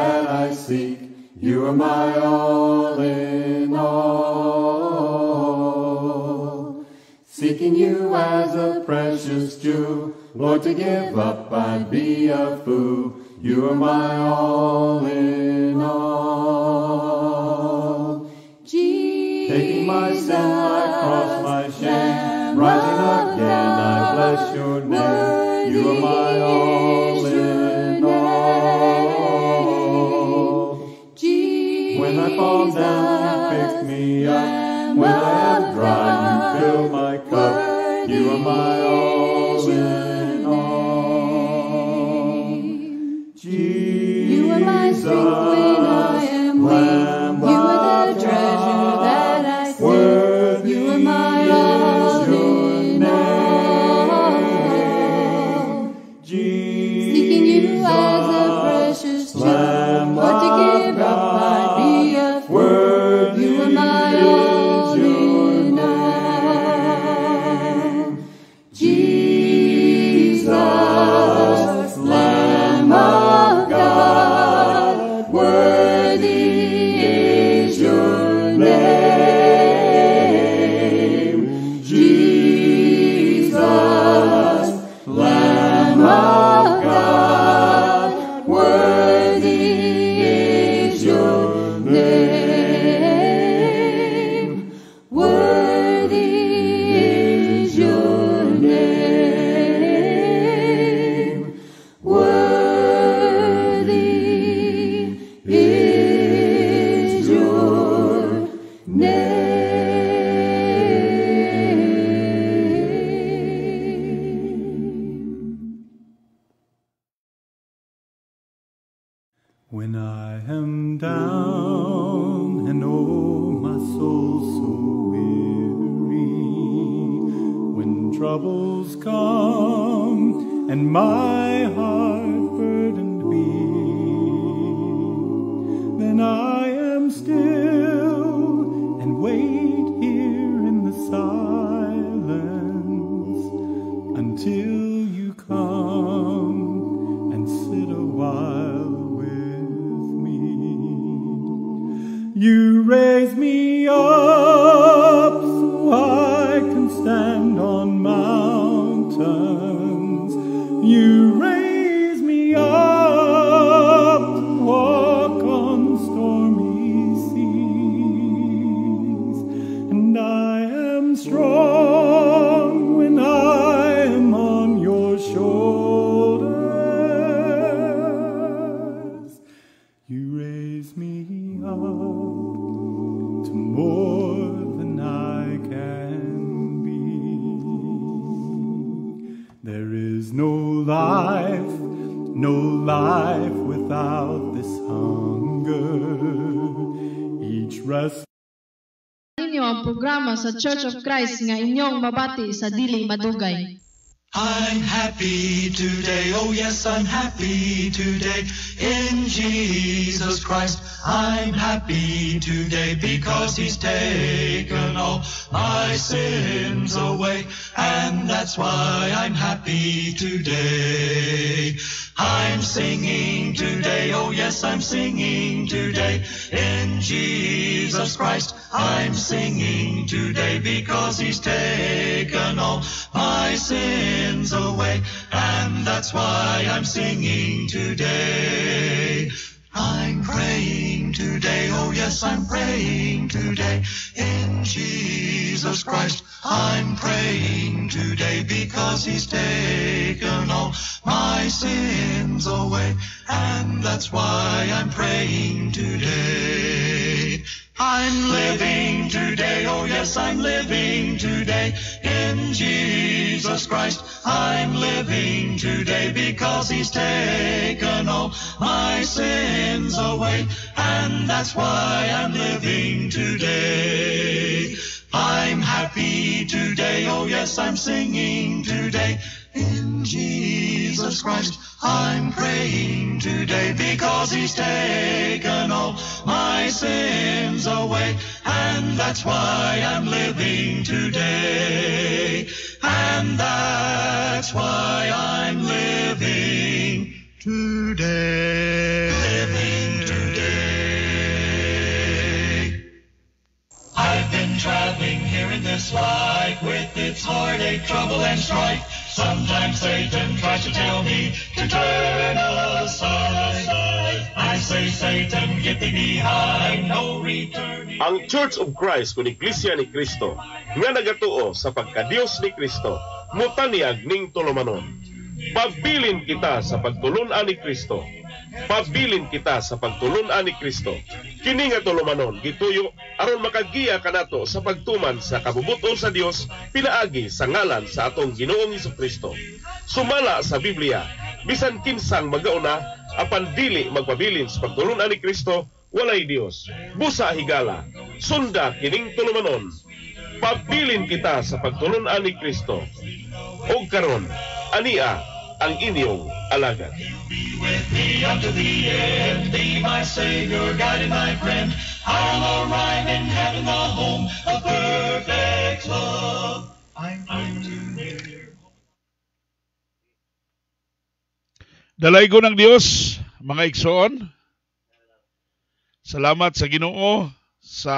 that I seek. You are my all in all. Seeking you as a precious jewel, Lord, to give up I'd be a fool. You are my all in all. Jesus, Taking sin, I cross my shame. Rising again, I bless your name. You are my all. my palms down, pick me up. When I am dry, you fill my cup. You are my all in all. Jesus, you are my strength when I am weak. sa Church of Christ nga inyong mabati sa dili madugay. I'm happy today, oh yes, I'm happy today. In Jesus Christ, I'm happy today because He's taken all my sins away. And that's why I'm happy today. I'm singing today, oh yes, I'm singing today. In Jesus Christ, I'm singing today because He's taken all my sins away. And that's why I'm singing today day. I'm praying today, oh yes, I'm praying today in Jesus Christ. I'm praying today because he's taken all my sins away. And that's why I'm praying today. I'm living today, oh yes, I'm living today in Jesus Christ. I'm living today because he's taken all my sins sins away, and that's why I'm living today. I'm happy today, oh yes, I'm singing today. In Jesus Christ, I'm praying today because He's taken all my sins away, and that's why I'm living today. And that's why I'm living today. traveling here in this life with its heartache, trouble, and strife. Sometimes Satan tries to tell me to turn aside. I say, Satan, get thee behind, no return. Ang Church of Christ, kung Iglesia ni Cristo, nga nagatuo sa pagkadiyos ni Kristo, mutaniag ning tulumanon. Pagbilin kita sa pagtulunan ni Kristo. Pagbilin kita sa pagtulunan ni Kristo Kini nga tulumanon gituyo aron makagiya kanato sa pagtuman sa kabubuton sa Dios pinaagi sa ngalan sa atong Ginoong Kristo. Sumala sa Biblia bisan kinsang magauna apan dili magpabilin sa pagtulunan ni Kristo walay Dios. Busa higala sunda kining tulumanon. Pabilin kita sa pagtulunan ni Kristo. Og karon ania ang inyong alagad. Dalay ko ng Diyos, mga igsoon. Salamat sa Ginoo sa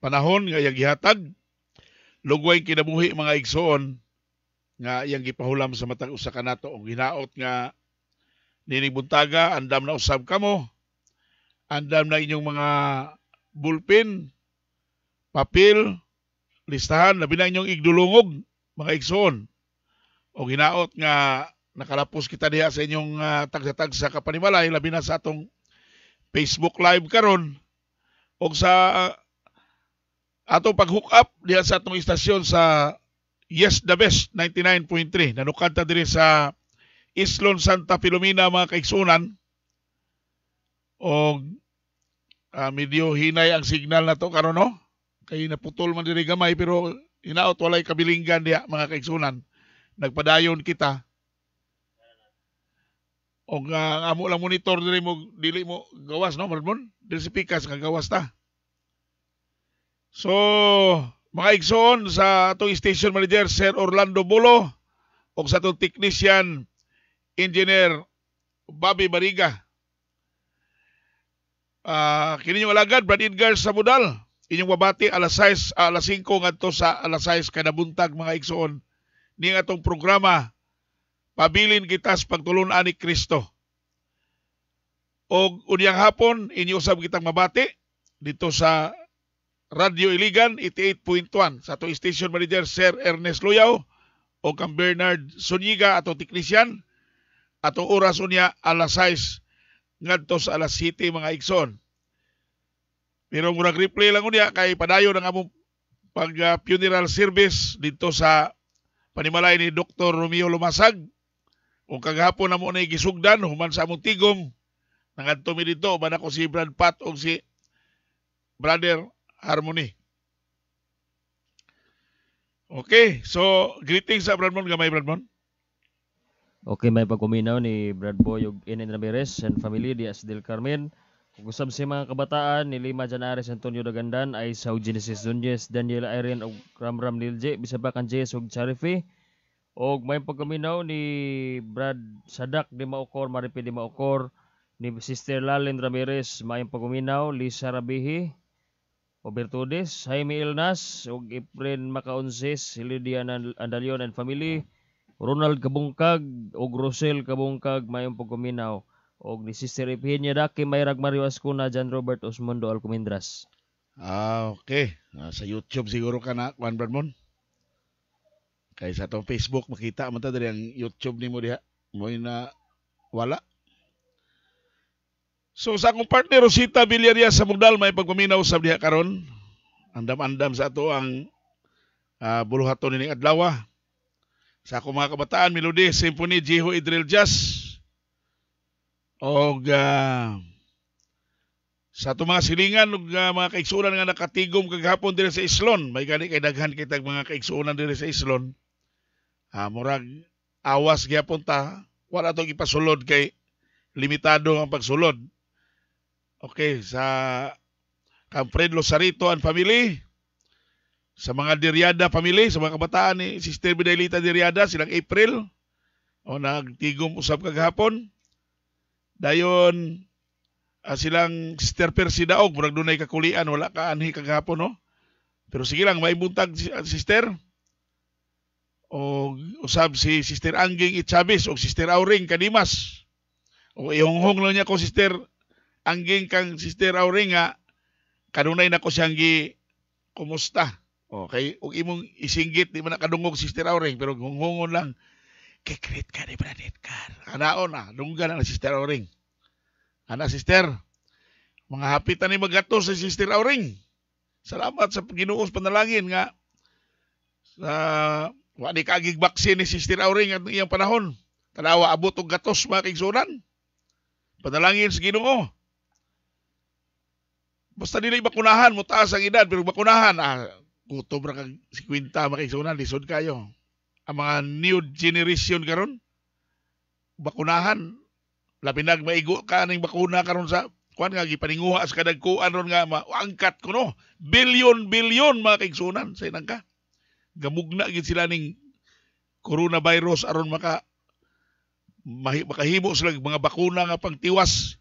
panahon nga yagihatag. Lugway kinabuhi mga igsoon nga iyang gipahulam sa matag usa kanato ang hinaot nga buntaga andam na usab kamo andam na inyong mga bulpin papel listahan labi na inyong igdulungog mga igsoon og hinaot nga nakalapos kita diha sa inyong uh, ah, tagsa sa kapanimalay labi na sa atong Facebook live karon og sa uh, ah, ato pag-hook up diha sa atong istasyon sa Yes the Best 99.3 nanukanta diri sa Islon Santa Filomena mga kaigsunan o uh, ah, medyo hinay ang signal na to karon no kay naputol man diri gamay pero hinaot walay kabilinggan diya mga kaigsunan nagpadayon kita o ah, nga uh, amo lang monitor diri mo dili mo gawas no malmon diri si pikas nga gawas ta so Maigsoon sa ato station manager Sir Orlando Bulo ug sa atong technician Engineer Bobby Bariga. Uh, kini yung alagad, Brad Edgar Sabudal. Inyong wabati alas 6, alas 5 ngadto sa alas 6 kadabuntag mga igsoon Ning atong programa Pabilin kita sa pagtulunan ni Kristo. Og unyang hapon inyong usab kitang mabati dito sa Radio Iligan 88.1 sa ato station manager Sir Ernest Loyaw o kang Bernard Suniga ato teknisyan ato oras unya alas 6 ngadto sa alas 7 mga igsoon. Pero murag replay lang unya kay padayon ang among pag funeral service dito sa panimalay ni Dr. Romeo Lumasag. Kung kagahapon na mo na igisugdan, human sa among tigom, nangadto mi dito, ba na ko si Brad Pat o si Brother harmony. Okay, so greetings sa Bradmon, gamay Bradmon. Okay, may pagkuminaw ni Brad Boy yung Inin Ramirez and family dia Sidel Carmen. Kung usab si mga kabataan ni Lima Janaris Antonio Dagandan ay sa Genesis Dunyes, Daniel Irene o Ramram Lilje, bisaba kang Jess og Charifi. O may pagkuminaw ni Brad Sadak di Maokor, Maripi di Maokor, ni Sister Lalin Ramirez, may pagkuminaw, Lisa Rabihi, o Bertudes, Jaime Ilnas, o Efren Makaunsis, Lydia Andalion and Family, Ronald Kabungkag, o Rosel Kabungkag, mayong pagkuminaw, o ni Sister Epinia Daki, Mayrag Mario Ascuna, John Robert Osmondo Alcumindras. Ah, okay. Ah, sa YouTube siguro ka na, Juan Bradmon. Kay sa itong Facebook, makita mo ta ang YouTube ni mo diha. Mo na wala. So sa akong partner Rosita Villaria sa Mugdal may pagpaminaw sa diha karon. Andam-andam sa ato ang uh, buluhaton ning adlaw. Sa akong mga kabataan, Melody, Symphony, Jeho, Idril Jazz. Og ah, sa ato mga silingan ug uh, ah, mga kaigsuonan nga nakatigom kagahapon diri sa Islon, may gani kay daghan kitag mga kaigsuonan diri sa Islon. Ah, uh, murag awas gyapon ta, wala to ipasulod kay limitado ang pagsulod. Okay, sa kang Fred Losarito and family, sa mga Diriada family, sa mga kabataan ni Sister Bidalita Diriada, silang April, o nagtigom usap kagahapon. Dayon, uh, silang Sister Persidaog, Daog, murag dunay kakulian, wala ka anhi kagahapon, no? Pero sige lang, maibuntag si, ah, Sister. O usab si Sister Angging Itchabis o Sister Auring Kadimas. O ihonghong lang niya ko Sister ang ging kang Sister Auringa, kanunay na ko siyang gi kumusta. Okay, ug imong isinggit di man kadungog Sister Auring pero hungon lang kay great ka ni Brad Edgar. Anaon na, dunggan na Sister Auring. Ana Sister, mga hapitan ni magato sa Sister Auring. Salamat sa ginuos panalangin nga sa wa di kaagig baksin ni Sister Auring at iyang panahon. Tanawa abot og gatos mga kigsunan. Panalangin sa Ginoo. Basta dili bakunahan mo taas ang edad pero bakunahan ah kutob ra kag 50 makaisuna lisod kayo. Ang mga new generation karon bakunahan labinag maigo ka ning bakuna karon sa kuan nga gipaninguha sa kadagkuan ron nga maangkat ko no bilyon bilyon mga kaigsunan sa inang ka. Gamugna gid sila ning coronavirus aron maka mahi, makahimo sila mga bakuna nga pangtiwas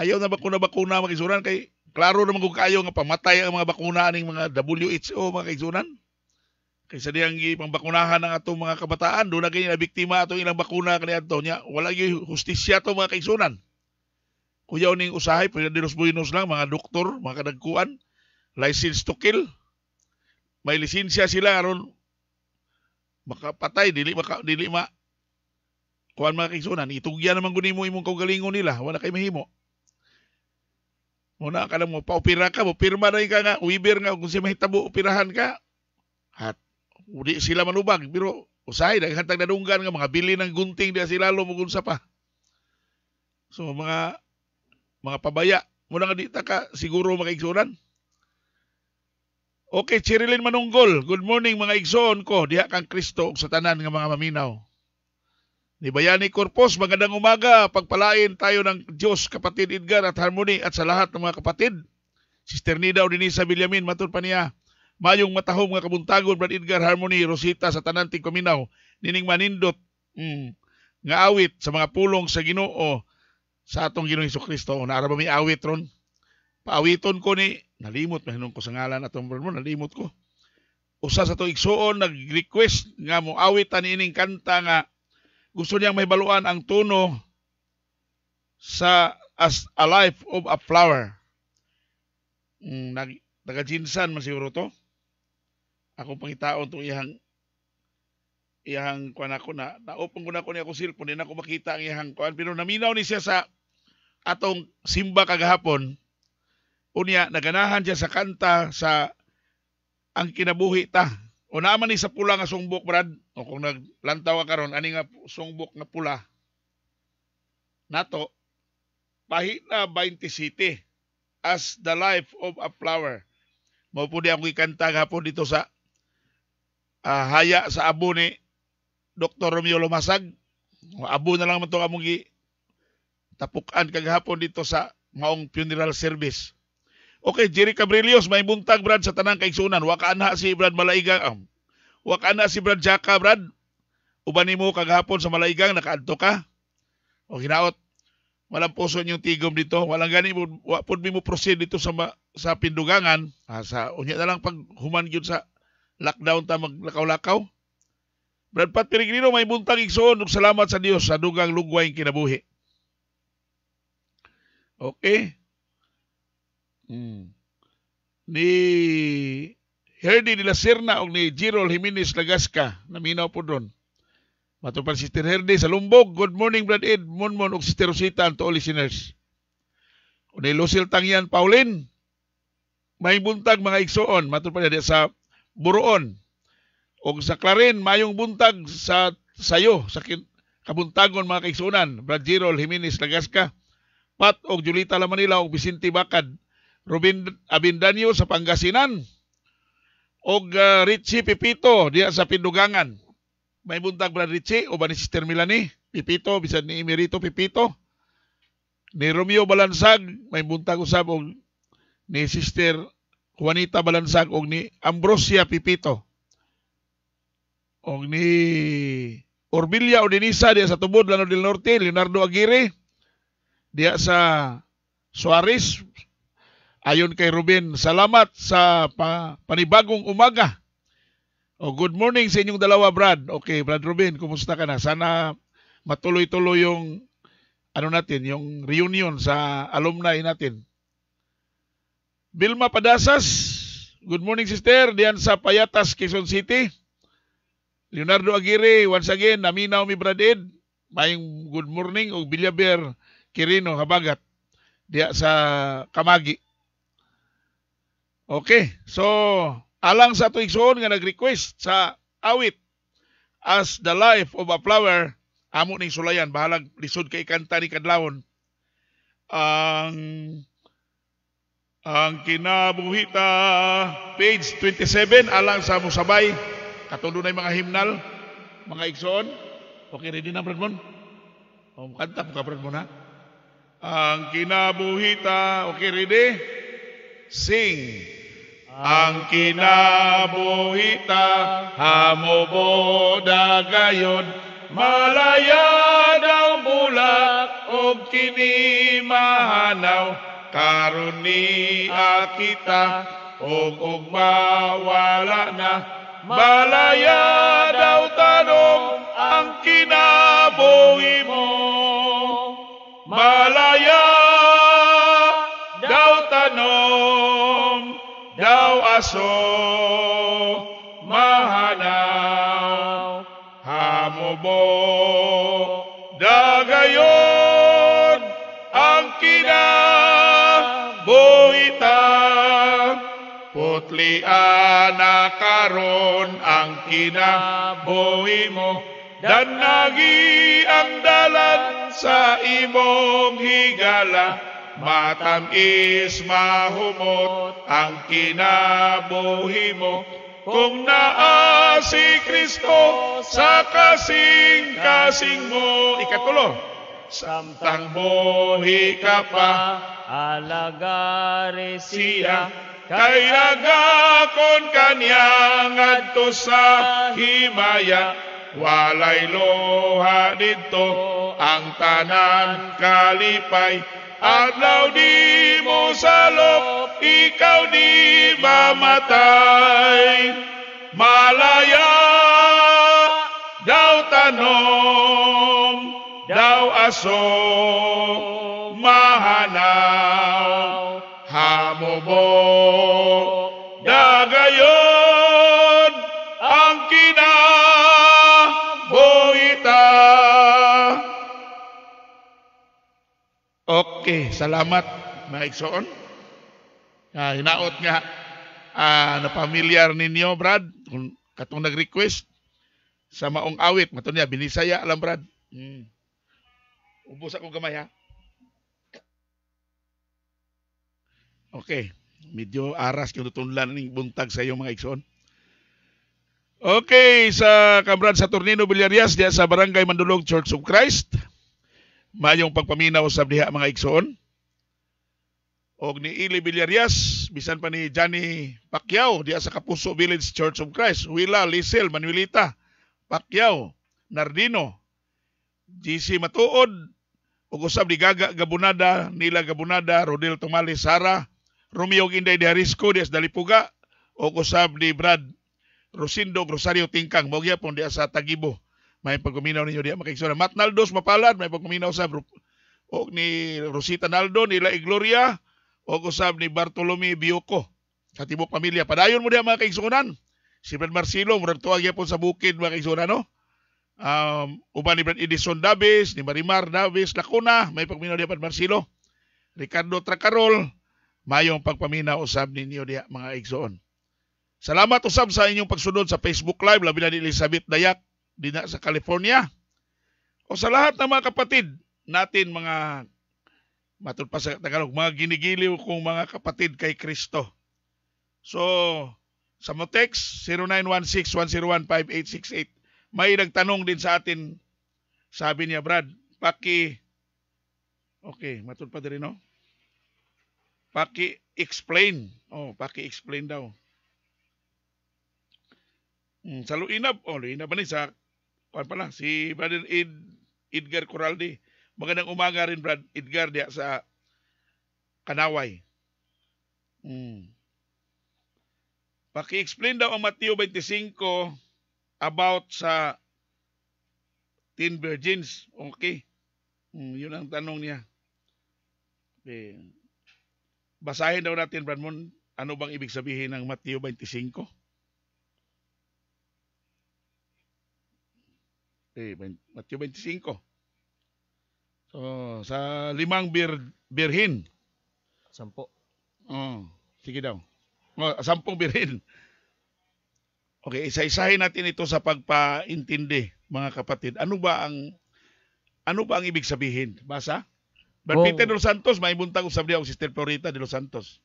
ayaw na bakuna bakuna mga isuran kay klaro naman kung kayo nga pamatay ang mga bakuna aning mga WHO mga kaisuran kaysa diyang pangbakunahan ng atong mga kabataan do na kay na biktima atong ilang bakuna kani nya wala gyud hustisya to mga kaisuran kuyaw ning usahay pwede dinos buinos lang mga doktor mga kadagkuan license to kill may lisensya sila aron makapatay dili maka, dili ma kuan mga kaigsunan itugya naman guni mo imong kaugalingon nila wala kay mahimo Muna ka lang mo, paupira ka mo, pirma na ka nga, uiber nga, kung si mahitabo, upirahan ka. Hat, uli sila manubag, pero usahay, naghatag nanunggan nga, mga bili ng gunting, di sila lalo mugunsa pa. So, mga, mga pabaya, muna nga dita ka, siguro makaigsunan. Okay, Chirilin Manunggol, good morning mga igsoon ko, diha kang Kristo, sa tanan nga mga maminaw ni Bayani Corpus. Magandang umaga. Pagpalain tayo ng Diyos, kapatid Edgar at Harmony at sa lahat ng mga kapatid. Sister Nida o Denisa Villamin, matun pa niya. Mayong matahom nga kabuntagon, Brad Edgar Harmony, Rosita sa Tananting Kuminaw, Nining Manindot, mm, nga awit sa mga pulong sa ginoo sa atong ginoo Hesus Kristo. Naara ba may awit ron? Paawiton ko ni, nalimot, mahinong ko sa ngalan atong bro, nalimot ko. Usa sa to igsuon, nag-request nga mo awit ining kanta nga gusto niyang baluan ang tono sa as a life of a flower. Mm, nag, Taga-jinsan man siguro to. Ako pangitaon itong iyang iyang kuan ako na naupang ko na ko ni ako cellphone din ako makita ang iyang kuan pero naminaw ni siya sa atong simba kagahapon unya naganahan siya sa kanta sa ang kinabuhi ta o man ni sa pula nga sungbok, Brad, o kung naglantaw ka karon ani nga sungbok nga pula, nato, pahi na 27 as the life of a flower. Mao po di akong ikanta hapon dito sa uh, haya sa abo ni Dr. Romeo Lumasag. Abo na lang man ito among tapukan kag hapon dito sa maong funeral service. Okay, Jerry Cabrillos, may buntag Brad sa tanang kaigsunan. Wakaan na si Brad Malaigang. Um, wakaan na si Brad Jaka, Brad. Uban mo kagahapon sa Malaigang, nakaadto ka. O hinaot, puso yung tigom dito. Walang gani mo, wapod mo proceed dito sa, sa pindugangan. Ah, sa, unya na lang pag human yun sa lockdown ta maglakaw-lakaw. Brad Pat Peregrino, may buntag igsoon. Salamat sa Dios sa dugang lugway kinabuhi. Okay. Mm. Ni Herdy de la Serna o ni Gerald Jimenez Lagasca, naminaw po doon. Matupad Sister Herdy sa Lumbog. Good morning, Brad Ed. Monmon o Sister Rosita and to all listeners. O ni Lucille Tangyan, Pauline. May buntag mga igsoon. Matupad na sa Buroon. O sa Clarin, mayong buntag sa sayo, sa kabuntagon mga kaigsunan. Brad Gerald Jimenez Lagasca. Pat o Julita La Manila o Vicente Bacad Rubin Abindanyo sa Pangasinan og uh, Richie Pipito diya sa Pindugangan. May buntag ba Richie o ba ni Sister Melanie? Pipito, bisan ni Emerito Pipito. Ni Romeo Balansag, may buntag usab og ni Sister Juanita Balansag og ni Ambrosia Pipito. Og ni Orbilia Odinisa diya sa Tubod, Lano del Norte, Leonardo Aguirre, diya sa Suarez, Ayon kay Ruben, salamat sa panibagong umaga. Oh, good morning sa inyong dalawa, Brad. Okay, Brad Ruben, kumusta ka na? Sana matuloy-tuloy yung ano natin, yung reunion sa alumni natin. Bilma Padasas, good morning sister, diyan sa Payatas, Quezon City. Leonardo Aguirre, once again, naminaw mi Brad Ed. Mayong good morning o Billaber Kirino Habagat diya sa Kamagi. Okay, so alang sa tuig suon nga nag-request sa awit as the life of a flower amo ning sulayan bahalag lisod kay kanta ni kadlawon ang ang kinabuhita page 27 alang sa musabay katulo na mga himnal mga igsoon okay ready na Brad Mon o kanta ka Brad Mon ha ang kinabuhita okay ready sing ang kinabuhita hamoboda dagayon malaya daw bulak og kini mahanaw karon ni akita og ugma wala na malaya daw tanong ang kinabuhi mo malaya so mahanaw hamubo dagayon ang kinabuhitan putlian na karon ang kinabuhi mo dan nagi ang dalan sa imong higala matamis mahumot ang kinabuhi mo. Kung naa si Kristo sa kasing-kasing mo. Ikatulo. Samtang buhi ka pa, alagari siya, kay nagakon kanyang adto sa himaya, walay loha dito ang tanan kalipay, Adlaw di mo salop, ikaw di mamatay. Malaya daw tanom, daw aso, mahanaw, hamobon. Okay, salamat mga igsoon. Ah, hinaot nga ah, na familiar ninyo, Brad, kung katong nag-request sa maong awit, mato niya, binisaya, alam, Brad. Hmm. Ubus akong gamay, ha? Okay. Medyo aras yung tutunlan ng buntag sa iyo mga igsoon. Okay, sa Kamrad Tornino Villarias, diya sa Barangay Mandulog Church of Christ. Mayong pagpaminaw sa diha mga igsoon. Og ni Ili Villarias, bisan pa ni Johnny Pacquiao, diya sa Kapuso Village Church of Christ, Wila, Lisel, Manuelita, Pacquiao, Nardino, GC Matuod, ug usab ni Gaga Gabunada, Nila Gabunada, Rodel Tumali, Sara, Romeo Ginday de Harisco, Dias Dalipuga, ug usab ni Brad Rosindo Grosario Tingkang, Mogya pon diya sa Tagibo may pagkuminaw ninyo diya makaigsoon. Matt Naldos mapalad, may pagkuminaw sa o ni Rosita Naldo, La Igloria, o usab ni Bartolome Bioco. Tibok pamilya, padayon mo diya mga kaigsunan. Si Brad Marcelo, murag tuwag po sa bukid mga kaigsunan, no? Um, uban ni Brad Edison Davis, ni Marimar Davis, Lacuna, may pagpaminaw diya Brad Marcelo. Ricardo Tracarol, mayong pagpaminaw usab ninyo diya mga igsoon. Salamat usab sa inyong pagsunod sa Facebook Live labi na ni Elizabeth Dayak din sa California. O sa lahat ng mga kapatid natin mga matul pa sa Tagalog, mga ginigiliw kong mga kapatid kay Kristo. So, sa mo text 0916-101-5868. May nagtanong din sa atin, sabi niya, Brad, paki, okay, matul pa din, no? Paki-explain. Oh, paki-explain daw. Hmm, sa Luinab, oh, Luinab ba ni sa Pan pala, si Brother Ed, Edgar Coraldi. Magandang umaga rin, Brad Edgar, diya sa Kanaway. Hmm. Paki-explain daw ang Mateo 25 about sa teen virgins. Okay. Hmm, yun ang tanong niya. Okay. Eh, basahin daw natin, Brad Mon, ano bang ibig sabihin ng Mateo 25? eh, Matthew 25. So, sa limang bir, birhin. Sampo. Oh, sige daw. Oh, sampung birhin. Okay, isa-isahin natin ito sa pagpaintindi, mga kapatid. Ano ba ang ano ba ang ibig sabihin? Basa? But oh. Peter de los Santos, may buntag usab niya ang Sister Florita de los Santos.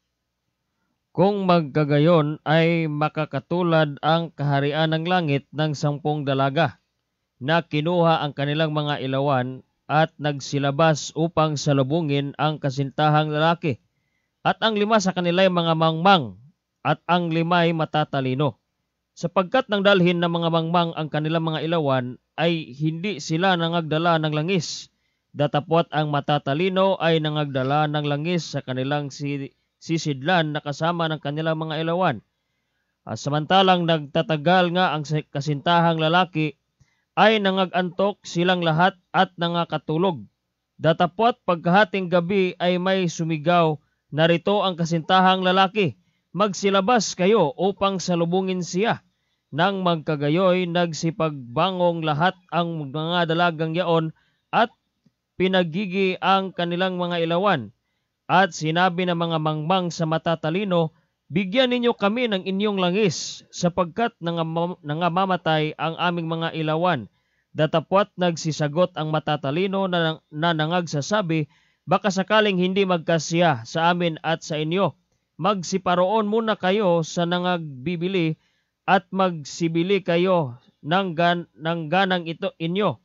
Kung magkagayon ay makakatulad ang kaharian ng langit ng sampung dalaga na kinuha ang kanilang mga ilawan at nagsilabas upang salubungin ang kasintahang lalaki. At ang lima sa kanila ay mga mangmang at ang lima ay matatalino. Sapagkat nang dalhin ng mga mangmang ang kanilang mga ilawan ay hindi sila nangagdala ng langis. Datapot ang matatalino ay nangagdala ng langis sa kanilang sisidlan na kasama ng kanilang mga ilawan. At samantalang nagtatagal nga ang kasintahang lalaki ay nangagantok silang lahat at nangakatulog. Datapot pagkahating gabi ay may sumigaw, narito ang kasintahang lalaki, magsilabas kayo upang salubungin siya. Nang magkagayoy, nagsipagbangong lahat ang mga dalagang yaon at pinagigi ang kanilang mga ilawan. At sinabi ng mga mangmang sa matatalino Bigyan ninyo kami ng inyong langis, sapagkat nangamamatay ang aming mga ilawan. Datapwat nagsisagot ang matatalino na, nangagsasabi, baka sakaling hindi magkasya sa amin at sa inyo. Magsiparoon muna kayo sa nangagbibili at magsibili kayo ng, gan, ng ganang ito inyo.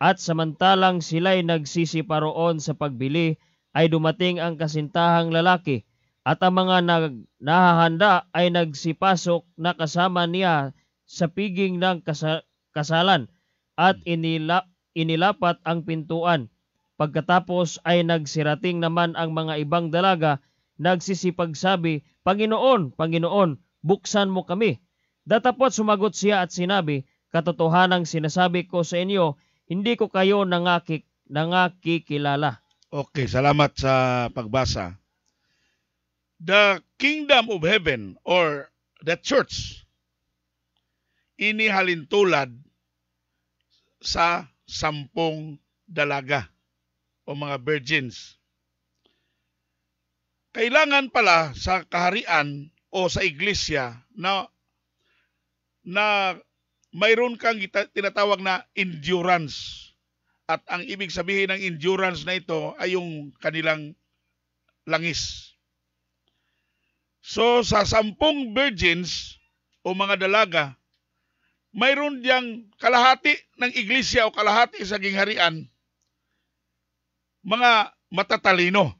At samantalang sila'y nagsisiparoon sa pagbili, ay dumating ang kasintahang lalaki at ang mga nag, nahahanda ay nagsipasok na kasama niya sa piging ng kasa, kasalan at hmm. inila, inilapat ang pintuan. Pagkatapos ay nagsirating naman ang mga ibang dalaga, nagsisipagsabi, Panginoon, Panginoon, buksan mo kami. Datapot sumagot siya at sinabi, Katotohanang sinasabi ko sa inyo, hindi ko kayo nangakik, nangakikilala. Okay, salamat sa pagbasa the kingdom of heaven or the church ini halintulad sa sampung dalaga o mga virgins. Kailangan pala sa kaharian o sa iglesia na na mayroon kang tinatawag na endurance. At ang ibig sabihin ng endurance na ito ay yung kanilang langis So sa sampung virgins o mga dalaga, mayroon diyang kalahati ng iglesia o kalahati sa gingharian, mga matatalino.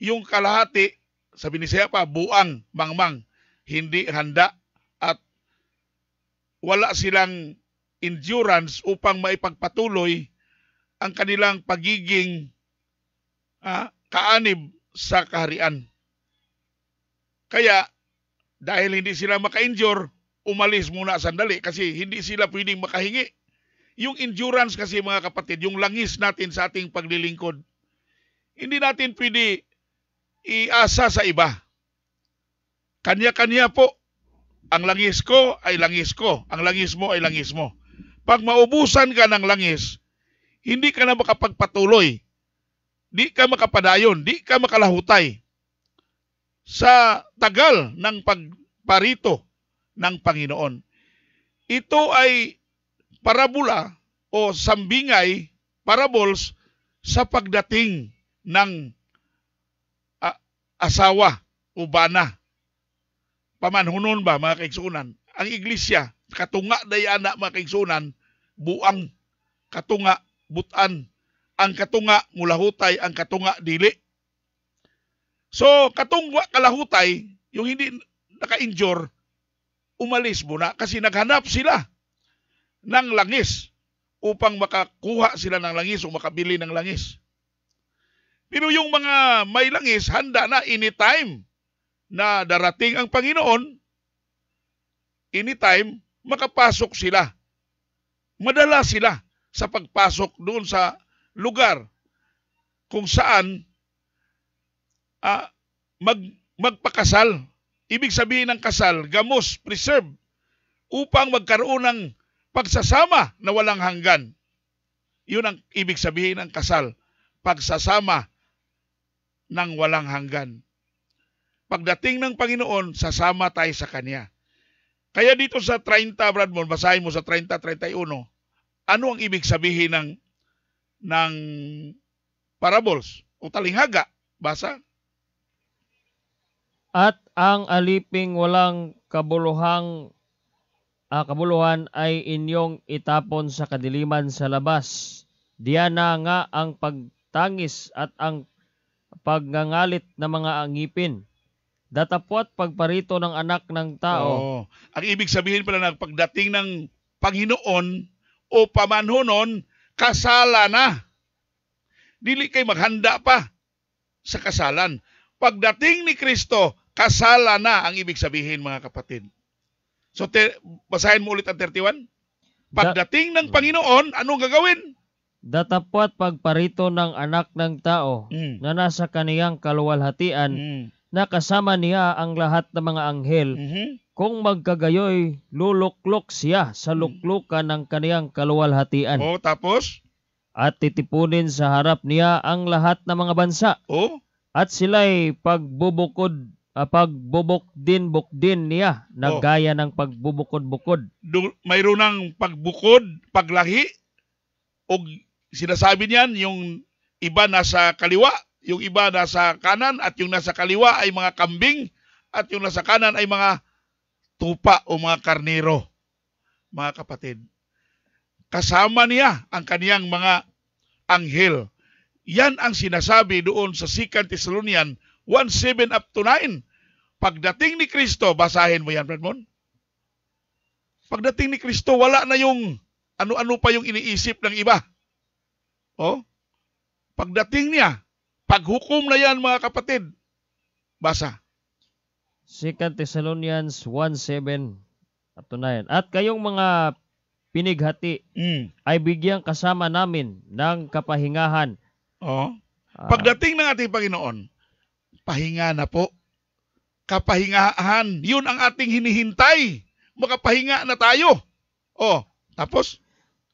Yung kalahati, sabi ni siya pa, buang, mangmang, hindi handa at wala silang endurance upang maipagpatuloy ang kanilang pagiging ah, kaanib sa kaharian. Kaya, dahil hindi sila maka-injure, umalis muna sandali kasi hindi sila pwedeng makahingi. Yung endurance kasi mga kapatid, yung langis natin sa ating paglilingkod, hindi natin pwede iasa sa iba. Kanya-kanya po. Ang langis ko ay langis ko. Ang langis mo ay langis mo. Pag maubusan ka ng langis, hindi ka na makapagpatuloy. Di ka makapadayon. Di ka makalahutay sa tagal ng pagparito ng Panginoon. Ito ay parabola o sambingay, parables, sa pagdating ng asawa o bana. Pamanhunon ba mga kaigsunan? Ang iglesia, katunga dayana mga kaigsunan, buang katunga butan. Ang katunga mulahutay, ang katunga dili. So, katungwa kalahutay, yung hindi naka-injure, umalis muna kasi naghanap sila ng langis upang makakuha sila ng langis o makabili ng langis. Pero yung mga may langis, handa na anytime na darating ang Panginoon, anytime, makapasok sila. Madala sila sa pagpasok doon sa lugar kung saan uh, mag, magpakasal. Ibig sabihin ng kasal, gamos, preserve, upang magkaroon ng pagsasama na walang hanggan. Yun ang ibig sabihin ng kasal, pagsasama ng walang hanggan. Pagdating ng Panginoon, sasama tayo sa Kanya. Kaya dito sa 30, Bradmon, basahin mo sa 30, 31, ano ang ibig sabihin ng, ng parables o talinghaga? Basa at ang aliping walang kabuluhang uh, kabuluhan ay inyong itapon sa kadiliman sa labas. Diyan na nga ang pagtangis at ang pagngangalit ng mga angipin. Datapwat pagparito ng anak ng tao. Oo. Ang ibig sabihin pala na pagdating ng Panginoon o pamanhonon, kasala na. Dili kay maghanda pa sa kasalan. Pagdating ni Kristo, kasala na ang ibig sabihin mga kapatid. So te, basahin mo ulit ang 31. Pagdating ng Panginoon, anong gagawin? Datapwat pagparito ng anak ng tao mm. na nasa kaniyang kaluwalhatian mm. na kasama niya ang lahat ng mga anghel. Mm-hmm. Kung magkagayoy, luluklok siya sa mm. luklukan ng kaniyang kaluwalhatian. O, oh, tapos? At titipunin sa harap niya ang lahat ng mga bansa. O? Oh? At sila'y pagbubukod uh, ah, pagbubok din buk din niya nagaya oh. ng pagbubukod-bukod. Du- mayroon ng pagbukod, paglahi o sinasabi niyan yung iba nasa kaliwa, yung iba nasa kanan at yung nasa kaliwa ay mga kambing at yung nasa kanan ay mga tupa o mga karnero. Mga kapatid, kasama niya ang kaniyang mga anghel. Yan ang sinasabi doon sa 2 Thessalonian 1.7 up to 9. Pagdating ni Kristo, basahin mo yan, Fredmon. Pagdating ni Kristo, wala na yung ano-ano pa yung iniisip ng iba. Oh? Pagdating niya, paghukom na yan mga kapatid. Basa. 2 Thessalonians 1.7 up to 9. At kayong mga pinighati mm. ay bigyang kasama namin ng kapahingahan. Oh. Ah. Pagdating ng ating Panginoon, pahinga na po. Kapahingahan. Yun ang ating hinihintay. Makapahinga na tayo. O, oh, tapos?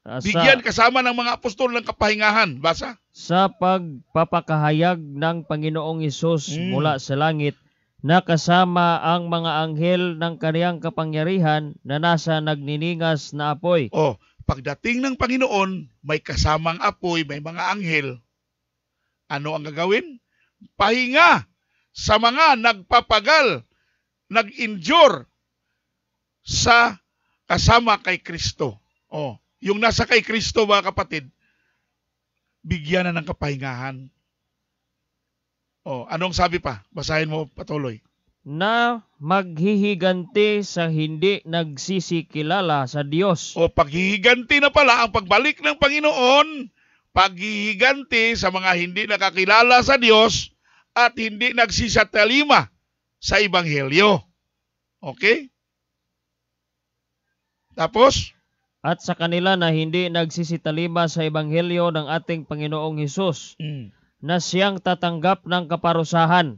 Ah, sa, bigyan kasama ng mga apostol ng kapahingahan. Basa. Sa pagpapakahayag ng Panginoong Isus mm. mula sa langit, na kasama ang mga anghel ng kaniyang kapangyarihan na nasa nagniningas na apoy. Oh, pagdating ng Panginoon, may kasamang apoy, may mga anghel. Ano ang gagawin? Pahinga sa mga nagpapagal, nag-endure sa kasama kay Kristo. Oh, yung nasa kay Kristo mga kapatid, bigyan na ng kapahingahan. Oh, anong sabi pa? Basahin mo patuloy. Na maghihiganti sa hindi nagsisikilala sa Diyos. O paghihiganti na pala ang pagbalik ng Panginoon, paghihiganti sa mga hindi nakakilala sa Diyos at hindi nagsisatalima sa Ebanghelyo. Okay? Tapos? At sa kanila na hindi nagsisitalima sa Ebanghelyo ng ating Panginoong Hesus mm. na siyang tatanggap ng kaparusahan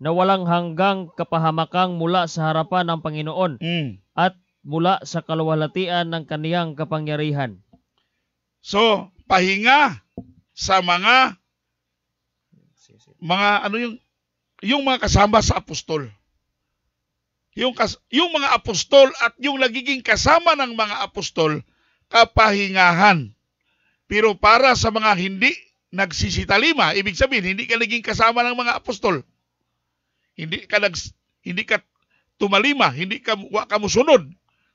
na walang hanggang kapahamakang mula sa harapan ng Panginoon mm. at mula sa kaluwalhatian ng kaniyang kapangyarihan. So, pahinga sa mga mga ano yung yung mga kasama sa apostol. Yung kas, yung mga apostol at yung nagiging kasama ng mga apostol kapahingahan. Pero para sa mga hindi nagsisitalima, ibig sabihin hindi ka naging kasama ng mga apostol. Hindi ka nag, hindi ka tumalima, hindi ka wa ka musunod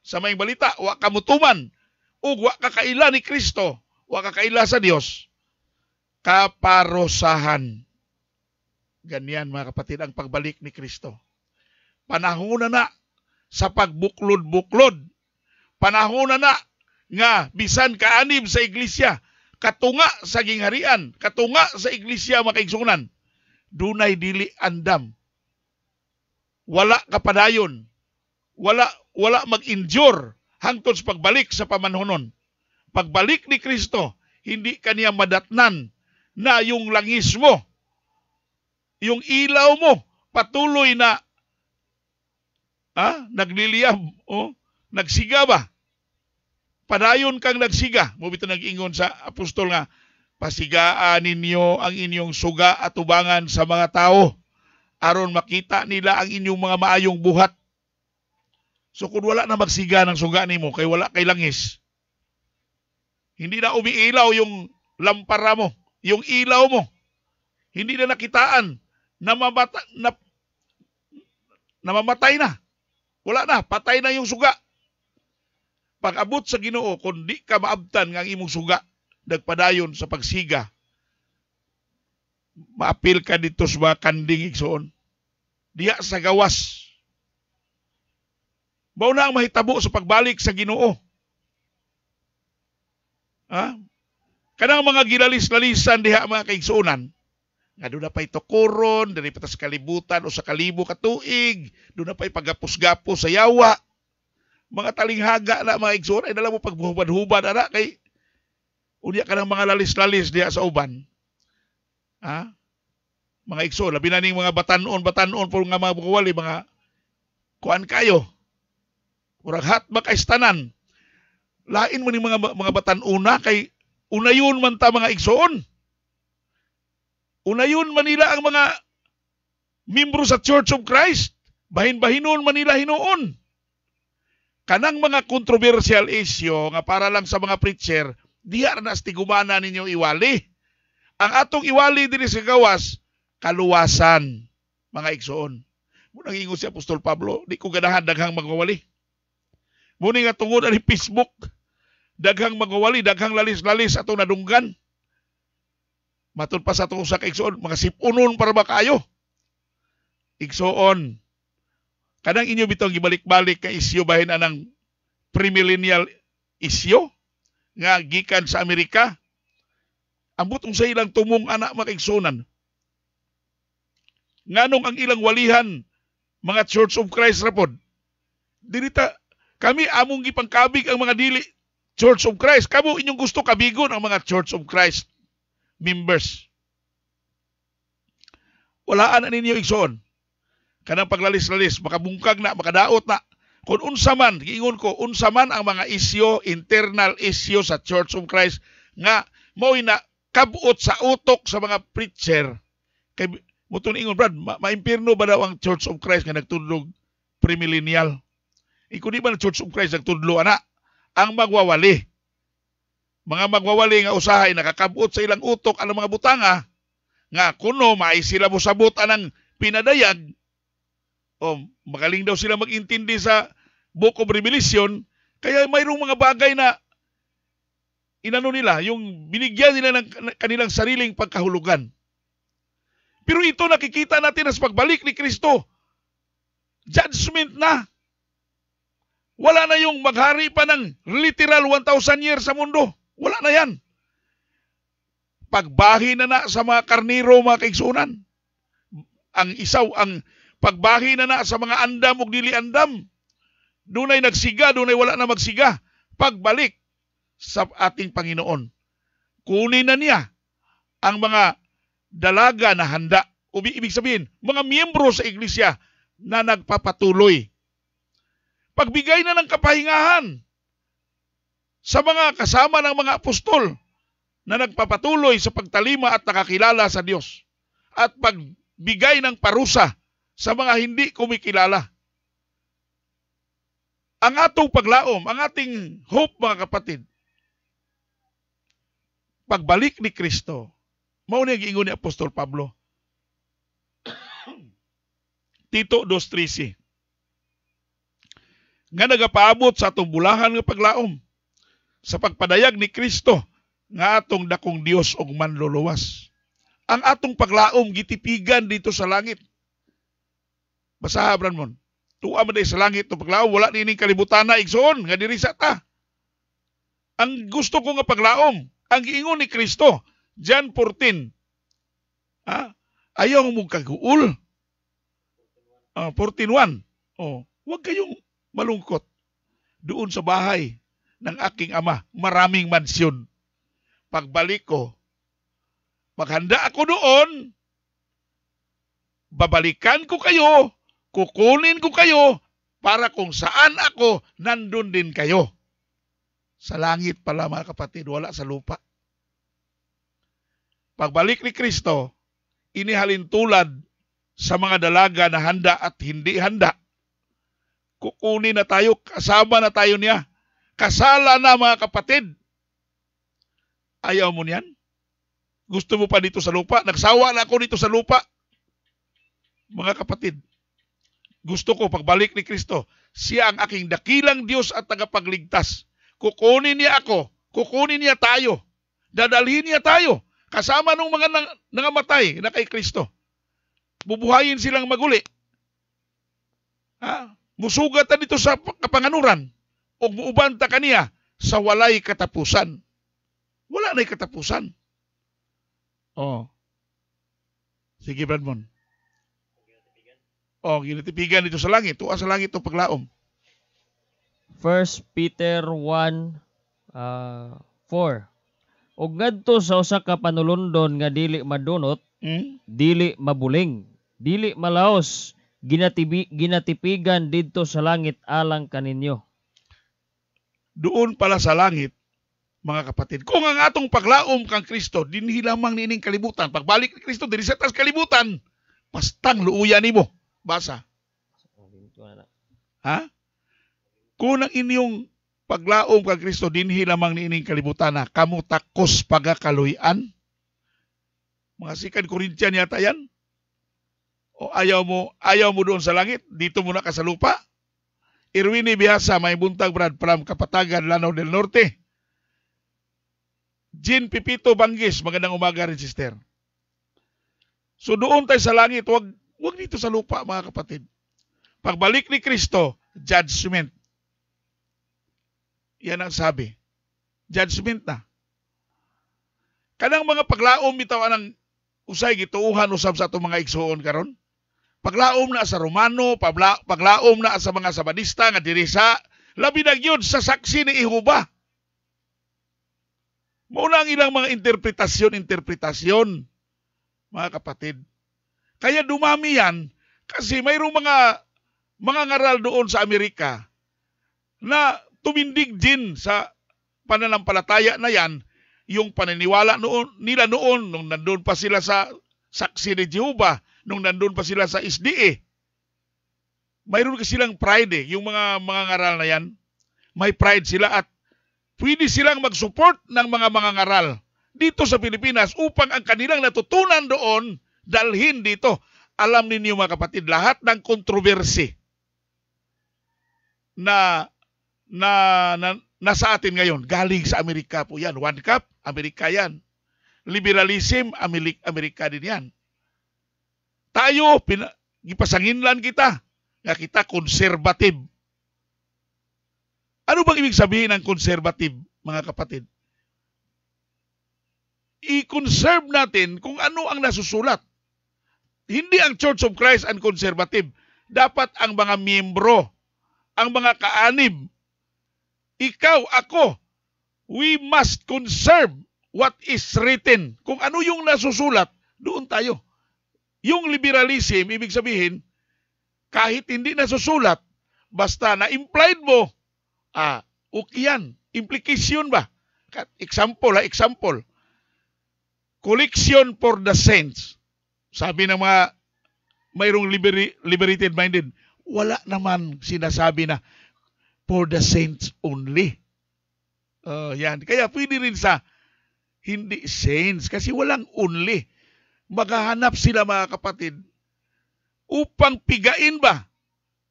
sa maing balita, wa ka mutuman, o wa ka kaila ni Kristo, wa ka kaila sa Dios. Kaparosahan. Ganyan mga kapatid ang pagbalik ni Kristo. Panahon na na sa pagbuklod-buklod. Panahon na na nga bisan kaanib sa iglesia, katunga sa gingharian, katunga sa iglesia makaigsunan. Dunay dili andam. Wala kapadayon. Wala wala mag-endure hangtod sa pagbalik sa pamanhonon. Pagbalik ni Kristo, hindi kaniya madatnan na yung langis mo yung ilaw mo patuloy na ah, nagliliyab o oh? nagsiga ba? Padayon kang nagsiga. Mo bito nag-ingon sa apostol nga pasigaan ninyo ang inyong suga at ubangan sa mga tao aron makita nila ang inyong mga maayong buhat. So kung wala na magsiga ng suga nimo kay wala kay langis. Hindi na umiilaw yung lampara mo, yung ilaw mo. Hindi na nakitaan na, na, namamatay na. Wala na, patay na yung suga. Pag abot sa ginoo, kung di ka maabtan ng imong suga, nagpadayon sa pagsiga, maapil ka dito sa mga kanding igsoon. Diya sa gawas. Mao ang mahitabo sa pagbalik sa ginoo. Ha? Kanang mga gilalis-lalisan diha mga kaigsunan, nga doon na pa'y tukuron, diri pa sa kalibutan o sa kalibo katuig, doon na pa'y pagapos-gapos sa yawa. Mga talinghaga na mga igsoon, ay dala mo pagbuhuban-huban, ara, kay unya ka ng mga lalis-lalis diya sa uban. Ha? Mga igsoon, labi na ning mga batanon, batanon, po nga mga bukawali, mga kuan kayo. Murag hat ba istanan? Lain mo ni mga mga batan una kay una yun man ta mga igsoon. Unayon manila ang mga membro sa Church of Christ, bahin-bahinon manila hinoon. Kanang mga controversial issue nga para lang sa mga preacher, diya na stigumana ninyo iwali. Ang atong iwali din sa gawas, kaluwasan, mga igsoon. Munang ingon si Apostol Pablo, di ko ganahan daghang magwawali. Muni nga tungod ani Facebook, daghang magwawali, daghang lalis-lalis atong nadunggan. Matod pa sa itong sa kaigsoon, mga sipunon para ba kayo? Igsoon. Kadang inyo bitong gibalik-balik ka isyo bahin anang premillennial isyo nga gikan sa Amerika. Ambot sa ilang tumong anak makaigsunan. Nganong ang ilang walihan mga Church of Christ rapod. Dinita kami among gipangkabig ang mga dili Church of Christ. Kamo inyong gusto kabigon ang mga Church of Christ members. Walaan na ninyo igsoon. Kanang paglalis-lalis, makabungkag na, makadaot na. Kung unsa man, giingon ko, unsa man ang mga isyo, internal isyo sa Church of Christ nga mo'y na kabuot sa utok sa mga preacher. Kay mutun ingon brad, ma maimpirno ba daw ang Church of Christ nga nagtudlog premillennial? Iko di ba ang Church of Christ nagtudlo ana? Ang magwawali mga magwawali nga usahay nakakabot sa ilang utok ang mga butanga nga kuno maay sila mo sabot anang pinadayag o makaling daw sila magintindi sa Book of Revelation kaya mayroong mga bagay na inano nila yung binigyan nila ng kanilang sariling pagkahulugan. Pero ito nakikita natin as pagbalik ni Kristo. Judgment na. Wala na yung maghari pa ng literal 1,000 years sa mundo. Wala na yan. Pagbahi na na sa mga karniro, mga kaigsunan. Ang isaw, ang pagbahi na na sa mga andam o dili andam. Doon ay nagsiga, doon ay wala na magsiga. Pagbalik sa ating Panginoon. Kunin na niya ang mga dalaga na handa. Ubi, ibig sabihin, mga miyembro sa iglesia na nagpapatuloy. Pagbigay na ng kapahingahan sa mga kasama ng mga apostol na nagpapatuloy sa pagtalima at nakakilala sa Diyos at pagbigay ng parusa sa mga hindi kumikilala. Ang atong paglaom, ang ating hope mga kapatid, pagbalik ni Kristo, mao ni giingon ni Apostol Pablo. Tito 2:13. Nga nagapaabot sa atong bulahan nga paglaom sa pagpadayag ni Kristo nga atong dakong Dios og manluluwas. Ang atong paglaom gitipigan dito sa langit. Basaha bran mon. Tuwa man sa langit to paglaom wala nining kalibutan na igsoon nga diri sa ta. Ang gusto ko nga paglaom ang giingon ni Kristo John 14. Ha? Ayaw mo kaguol. Uh, ah, 14.1. Oh, huwag kayong malungkot doon sa bahay ng aking ama, maraming mansyon. Pagbalik ko, maghanda ako doon, babalikan ko kayo, kukunin ko kayo, para kung saan ako, nandun din kayo. Sa langit pala mga kapatid, wala sa lupa. Pagbalik ni Kristo, inihalin tulad sa mga dalaga na handa at hindi handa. Kukunin na tayo, kasama na tayo niya Kasala na mga kapatid. Ayaw mo niyan? Gusto mo pa dito sa lupa? Nagsawa na ako dito sa lupa. Mga kapatid, gusto ko pagbalik ni Kristo, siya ang aking dakilang Diyos at tagapagligtas. Kukunin niya ako, kukunin niya tayo, dadalhin niya tayo, kasama ng mga nang, nangamatay na kay Kristo. Bubuhayin silang maguli. Ha? Musugatan dito sa kapanganuran o ubanta kaniya sa walay katapusan. Wala na'y katapusan. Oh. Sige, Bradmon. Oh, ginatipigan dito sa langit. Tuwa sa langit itong paglaom. 1 Peter 1, uh, 4. O ngadto sa usa ka panulundon nga dili madunot, hmm? dili mabuling, dili malaos, ginatibi, ginatipigan didto sa langit alang kaninyo doon pala sa langit, mga kapatid. Kung ang atong paglaom kang Kristo, dinhi lamang nining kalibutan. Pagbalik ni Kristo, dinhi sa tas kalibutan, Mastang luuya nimo. Basa. Ha? Kung ang inyong paglaom kang Kristo, dinhi lamang nining kalibutan na, kamu takos pagakaluyan. Mga sikan Corinthian yata yan. O ayaw mo, ayaw mo doon sa langit, dito muna ka sa lupa. Irwini Biasa may buntag brad from Kapatagan, Lanao del Norte. Jean Pipito Bangis, magandang umaga, sister. So doon tayo sa langit, wag, wag dito sa lupa mga kapatid. Pagbalik ni Kristo, judgment. Yan ang sabi. Judgment na. Kanang mga paglaom bitaw ang usay gituuhan usab sa atong mga igsuon karon paglaom na sa Romano, pagla, paglaom na sa mga Sabadista nga diri sa labi na gyud sa saksi ni Jehova. Mao ang ilang mga interpretasyon-interpretasyon, mga kapatid. Kaya dumami yan kasi mayroong mga mga ngaral doon sa Amerika na tumindig din sa pananampalataya na yan yung paniniwala noon, nila noon nung nandoon pa sila sa saksi ni Jehovah nung nandun pa sila sa SDA. Eh. Mayroon kasi silang pride eh. Yung mga mga ngaral na yan, may pride sila at pwede silang mag-support ng mga mga ngaral dito sa Pilipinas upang ang kanilang natutunan doon dalhin dito. Alam ninyo mga kapatid, lahat ng kontrobersi na, na, na, na sa atin ngayon, galing sa Amerika po yan. One Cup, Amerika yan. Liberalism, Amerika din yan. Tayo, pina, gipasanginlan kita nga kita conservative. Ano bang ibig sabihin ng conservative, mga kapatid? I-conserve natin kung ano ang nasusulat. Hindi ang Church of Christ ang conservative. Dapat ang mga miyembro, ang mga kaanib, ikaw, ako, we must conserve what is written. Kung ano yung nasusulat, doon tayo. Yung liberalism, ibig sabihin, kahit hindi nasusulat, basta na-implied mo, ah, okay yan. implication ba? Example, ha, ah, example. Collection for the saints. Sabi ng mga mayroong liberi, liberated-minded, wala naman sinasabi na for the saints only. Uh, yan. Kaya pwede rin sa hindi saints kasi walang only maghahanap sila mga kapatid upang pigain ba?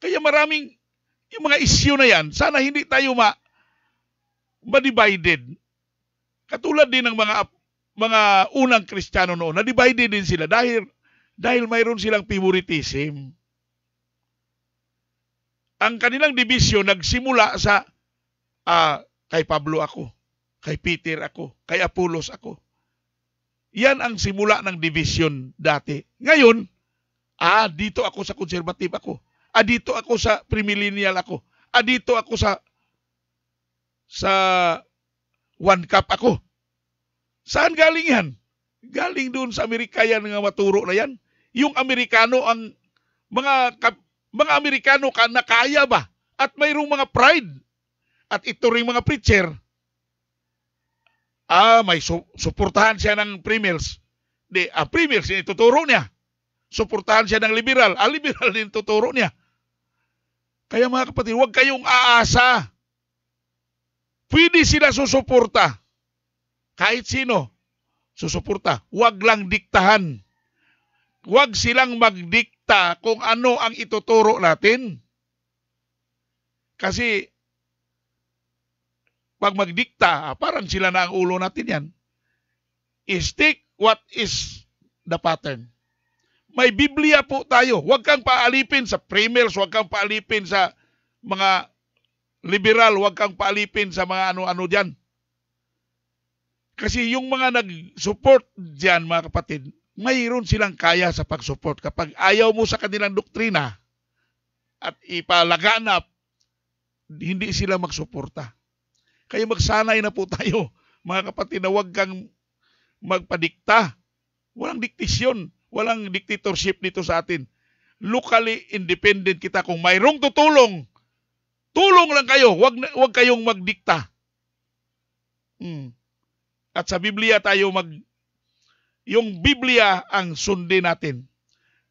Kaya maraming yung mga isyu na yan, sana hindi tayo ma, ma-divided. Katulad din ng mga mga unang Kristiyano noon, na-divided din sila dahil dahil mayroon silang favoritism. Ang kanilang division nagsimula sa uh, kay Pablo ako, kay Peter ako, kay Apolos ako. Yan ang simula ng division dati. Ngayon, ah, dito ako sa conservative ako. Ah, dito ako sa premillennial ako. Ah, dito ako sa sa one cup ako. Saan galing yan? Galing doon sa Amerika yan nga maturo na yan. Yung Amerikano ang mga mga Amerikano ka na kaya ba? At mayroong mga pride. At ito rin mga preacher Ah, may su- suportahan siya ng premils. Di, ah, premils, yun, tuturo niya. Suportahan siya ng liberal. Ah, liberal din tuturo niya. Kaya mga kapatid, huwag kayong aasa. Pwede sila susuporta. Kahit sino, susuporta. Huwag lang diktahan. Huwag silang magdikta kung ano ang ituturo natin. Kasi pag magdikta, ah, parang sila na ang ulo natin yan. stick what is the pattern. May Biblia po tayo. Huwag kang paalipin sa premiers, huwag kang paalipin sa mga liberal, huwag kang paalipin sa mga ano-ano dyan. Kasi yung mga nag-support dyan, mga kapatid, mayroon silang kaya sa pag-support. Kapag ayaw mo sa kanilang doktrina at ipalaganap, hindi sila magsuporta. Kaya magsanay na po tayo, mga kapatid, na huwag kang magpadikta. Walang diktisyon, walang dictatorship dito sa atin. Locally independent kita kung mayroong tutulong. Tulong lang kayo, wag wag kayong magdikta. Hmm. At sa Biblia tayo mag yung Biblia ang sundin natin.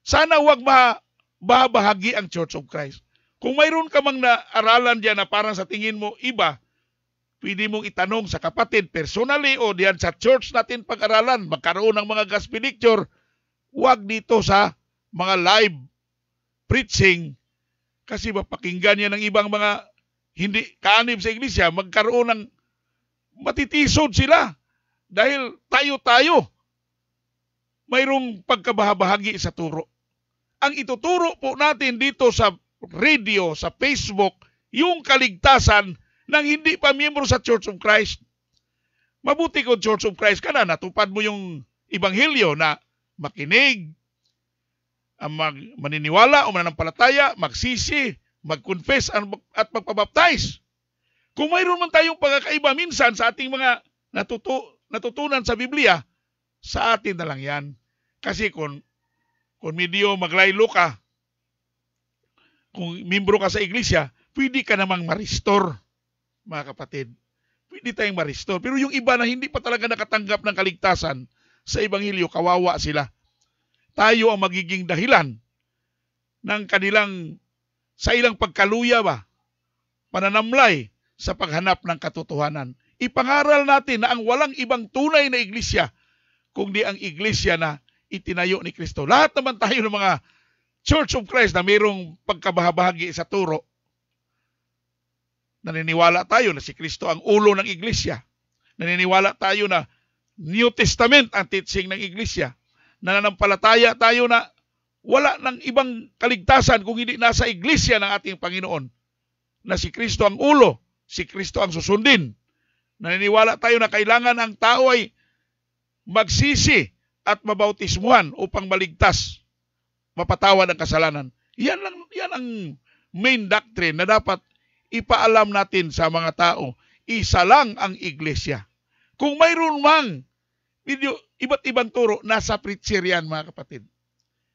Sana wag mababahagi ang Church of Christ. Kung mayroon ka mang naaralan diyan na parang sa tingin mo iba, pwede mong itanong sa kapatid personally o diyan sa church natin pag-aralan, magkaroon ng mga gospel lecture, huwag dito sa mga live preaching kasi mapakinggan niya ng ibang mga hindi kaanib sa iglesia, magkaroon ng matitisod sila dahil tayo-tayo mayroong pagkabahabahagi sa turo. Ang ituturo po natin dito sa radio, sa Facebook, yung kaligtasan nang hindi pa miyembro sa Church of Christ. Mabuti kung Church of Christ ka na, natupad mo yung ebanghelyo na makinig, ah, mag, maniniwala o mananampalataya, magsisi, mag-confess at magpabaptize. Kung mayroon man tayong pagkakaiba minsan sa ating mga natutu, natutunan sa Biblia, sa atin na lang yan. Kasi kung, kung medyo maglaylo ka, kung membro ka sa iglesia, pwede ka namang ma-restore mga kapatid, pwede tayong marestore. Pero yung iba na hindi pa talaga nakatanggap ng kaligtasan sa Ebanghelyo, kawawa sila. Tayo ang magiging dahilan ng kanilang, sa ilang pagkaluya ba, pananamlay sa paghanap ng katotohanan. Ipangaral natin na ang walang ibang tunay na iglesia kundi ang iglesia na itinayo ni Kristo. Lahat naman tayo ng mga Church of Christ na mayroong pagkabahagi sa turo, Naniniwala tayo na si Kristo ang ulo ng iglesia. Naniniwala tayo na New Testament ang titsing ng iglesia. Nananampalataya tayo na wala ng ibang kaligtasan kung hindi nasa iglesia ng ating Panginoon. Na si Kristo ang ulo, si Kristo ang susundin. Naniniwala tayo na kailangan ang tao ay magsisi at mabautismuhan upang maligtas, mapatawad ang kasalanan. Yan, lang, yan ang main doctrine na dapat ipaalam natin sa mga tao, isa lang ang iglesia. Kung mayroon mang video, iba't ibang turo, nasa preacher yan mga kapatid.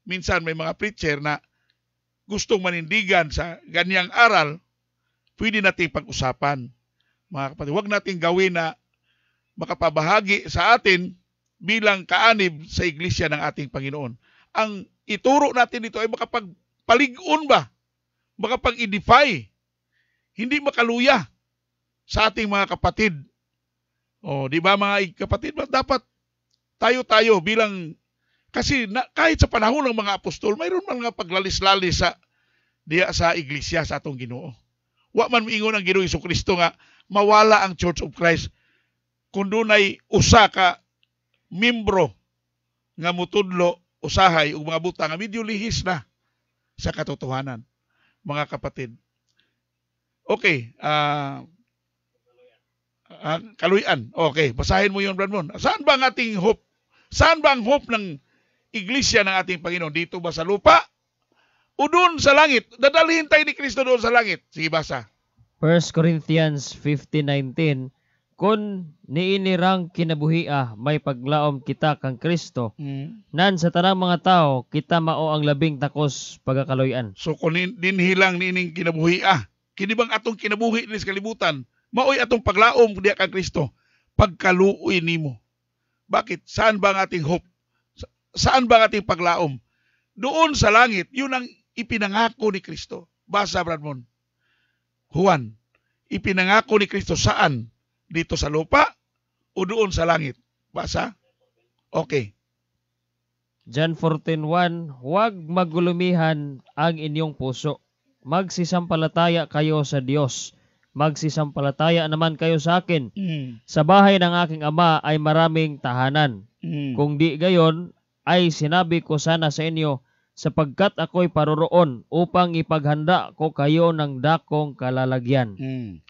Minsan may mga preacher na gustong manindigan sa ganyang aral, pwede nating pag-usapan. Mga kapatid, huwag nating gawin na makapabahagi sa atin bilang kaanib sa iglesia ng ating Panginoon. Ang ituro natin dito ay makapagpalig-on ba? Makapag-edify hindi makaluya sa ating mga kapatid. O, di ba mga kapatid, dapat tayo-tayo bilang kasi na, kahit sa panahon ng mga apostol, mayroon mga paglalis-lalis sa diya sa iglesia sa atong Ginoo. Wa man ingon ang Ginoo Hesus Kristo nga mawala ang Church of Christ kun dunay usa ka membro nga mutudlo usahay ug mga butang nga medyo lihis na sa katotohanan mga kapatid Okay. Uh, uh, kaluyan. Okay, basahin mo yun, Bradmon. Saan ba ang ating hope? Saan ba ang hope ng iglesia ng ating Panginoon? Dito ba sa lupa? O doon sa langit? Dadalhin tayo ni Kristo doon sa langit. Sige, basa. 1 Corinthians 15.19 Kung niinirang kinabuhia, may paglaom kita kang Kristo. Mm. Nan sa tanang mga tao, kita mao ang labing takos pagkakaloyan. So kun din hilang niining kinabuhia, kini bang atong kinabuhi ni sa kalibutan, maoy atong paglaom diya kang Kristo, pagkaluoy nimo. Bakit? Saan ba ang ating hope? Saan ba ang ating paglaom? Doon sa langit, yun ang ipinangako ni Kristo. Basa, Bradmon. Juan, ipinangako ni Kristo saan? Dito sa lupa o doon sa langit? Basa? Okay. John 14.1 Huwag magulumihan ang inyong puso magsisampalataya kayo sa Diyos. Magsisampalataya naman kayo sa akin. Mm. Sa bahay ng aking ama ay maraming tahanan. Mm. Kung di gayon, ay sinabi ko sana sa inyo, sapagkat ako'y paroroon upang ipaghanda ko kayo ng dakong kalalagyan. Mm.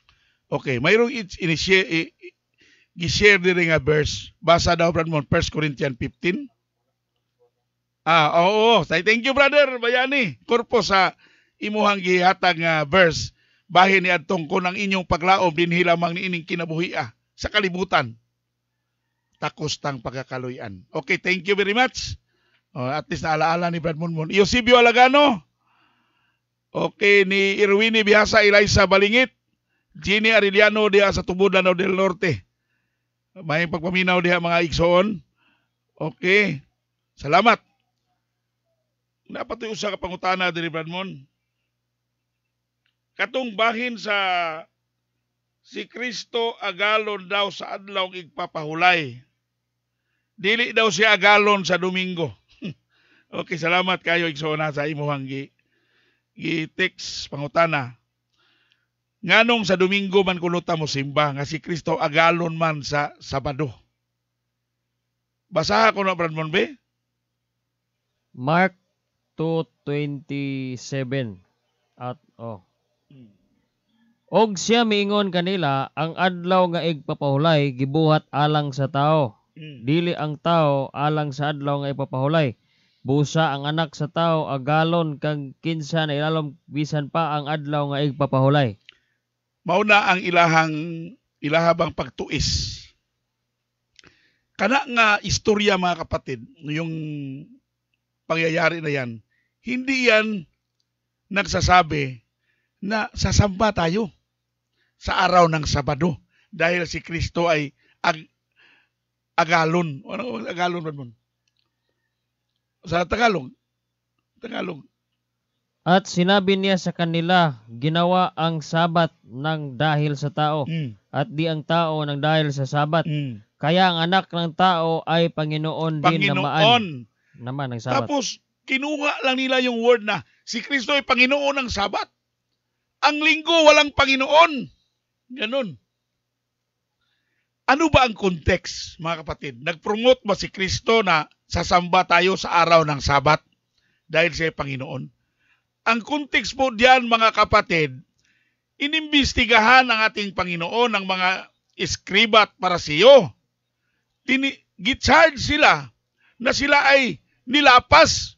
Okay, mayroong inishare, gishare din nga verse. Basa daw, brad mo, 1 Corinthians 15. Ah, oo. Thank you, brother. Bayani. Korpo sa imuhang gihatag nga verse bahin ni adtong kon ang inyong paglaom ni ining kinabuhi kinabuhia sa kalibutan takos tang pagkakaluyan. Okay, thank you very much. Oh, at least naalaala ni Brad Monmon. Eusebio Alagano. Okay, ni Irwini Biasa Elisa Balingit. Jenny Arellano diha sa Tubudano del Norte. May pagpaminaw diha mga igsoon. Okay. Salamat. Dapat usa ka pangutana diri Bradmon. Katong bahin sa si Kristo agalon daw sa adlaw igpapahulay. Dili daw siya agalon sa Domingo. okay, salamat kayo Iksona sa imuhang gi, gi text pangutana. Nganong sa Domingo man kuluta mo simba nga si Kristo agalon man sa Sabado. Basaha ko na Bradmon B. Mark 2.27 at oh Og siya miingon kanila, ang adlaw nga igpapahulay gibuhat alang sa tao. Mm. Dili ang tao alang sa adlaw nga ipapahulay. Busa ang anak sa tao agalon kang kinsa na ilalom bisan pa ang adlaw nga igpapahulay. Mao na ang ilahang ilahabang pagtuis. Kana nga istorya mga kapatid, yung pangyayari na yan, hindi yan nagsasabi na sasamba tayo sa araw ng Sabado dahil si Kristo ay ag agalon. Ano agalon man mun? Sa Tagalog. Tagalog. At sinabi niya sa kanila, ginawa ang sabat ng dahil sa tao, mm. at di ang tao ng dahil sa sabat. Mm. Kaya ang anak ng tao ay Panginoon, Panginoon. din namaan. Naman ng sabat. Tapos, kinuha lang nila yung word na si Kristo ay Panginoon ng sabat. Ang linggo, walang Panginoon. Ganon. Ano ba ang context, mga kapatid? Nag-promote ba si Kristo na sasamba tayo sa araw ng Sabat dahil siya Panginoon? Ang context po diyan, mga kapatid, inimbestigahan ng ating Panginoon ang mga iskribat para sa iyo. Gitcharge sila na sila ay nilapas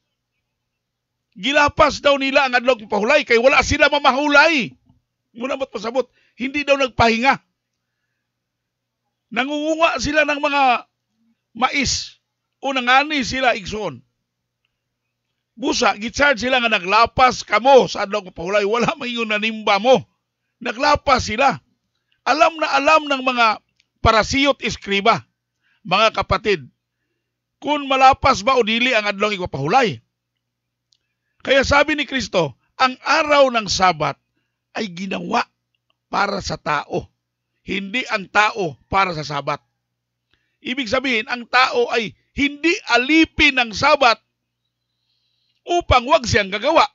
gilapas daw nila ang adlaw pahulay kay wala sila mamahulay. Muna mo't pasabot, hindi daw nagpahinga. Nangungunga sila ng mga mais o nangani sila igsoon. Busa, gicharge sila nga naglapas kamo sa adlaw pahulay. Wala man yun nanimba mo. Naglapas sila. Alam na alam ng mga parasiyot iskriba, mga kapatid, kung malapas ba o dili ang adlaw ipapahulay kaya sabi ni Kristo, ang araw ng Sabat ay ginawa para sa tao, hindi ang tao para sa Sabat. Ibig sabihin, ang tao ay hindi alipin ng Sabat upang wag siyang gagawa.